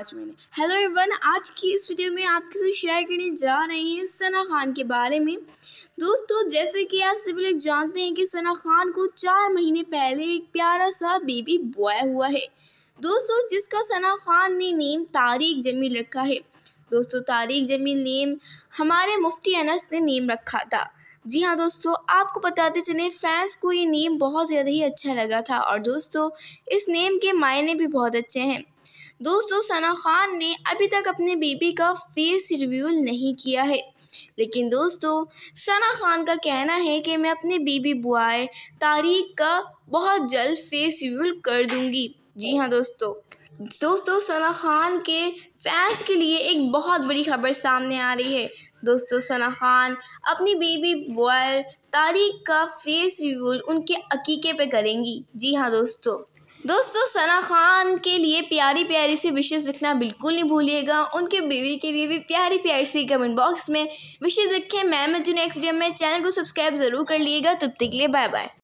hello everyone आज की इस वीडियो में आपके साथ शेयर करने जा रहे हैं सना खान के बारे में दोस्तों जैसे कि आप सभी लोग जानते हैं कि सना खान को चार महीने पहले एक प्यारा सा बेबी बॉय हुआ है दोस्तों जिसका सना खान ने नेम तारिक जमील रखा है दोस्तों तारिक जमील नेम हमारे मुफ्ती अनस ने नेम रखा था जी हाँ दोस्तों आपको बताते चले फैंस को ये नेम बहुत ज़्यादा ही अच्छा लगा था और दोस्तों इस नेम के मायने भी बहुत अच्छे हैं दोस्तों सना खान ने अभी तक अपने बेबी का फेस रिव्यू नहीं किया है लेकिन दोस्तों सना खान का कहना है कि मैं अपने बेबी बॉय तारीख का बहुत जल्द फेस रिव्यू कर दूंगी जी हाँ दोस्तों दोस्तों सना खान के फैंस के लिए एक बहुत बड़ी खबर सामने आ रही है दोस्तों सना खान अपनी बेबी बॉय तारीख का फेस रिव्यूल उनके अकीके पे करेंगी जी हाँ दोस्तों दोस्तों सना खान के लिए प्यारी प्यारी सी विशेष लिखना बिल्कुल नहीं भूलिएगा उनके बीवी के लिए भी प्यारी प्यारी सी कमेंट बॉक्स में विशेष लिखें मैम मैं नेक्स्ट डी में चैनल को सब्सक्राइब ज़रूर कर लिएगा तब तक के लिए बाय बाय